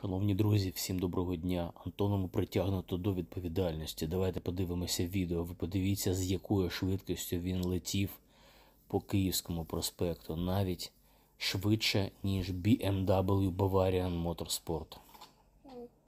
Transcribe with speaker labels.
Speaker 1: Шановні друзі, всім доброго дня! Антоному притягнуто до відповідальності. Давайте подивимося відео. Ви подивіться, з якою швидкістю він летів по Київському проспекту, навіть швидше, ніж BMW Bavarian
Speaker 2: Motorsport.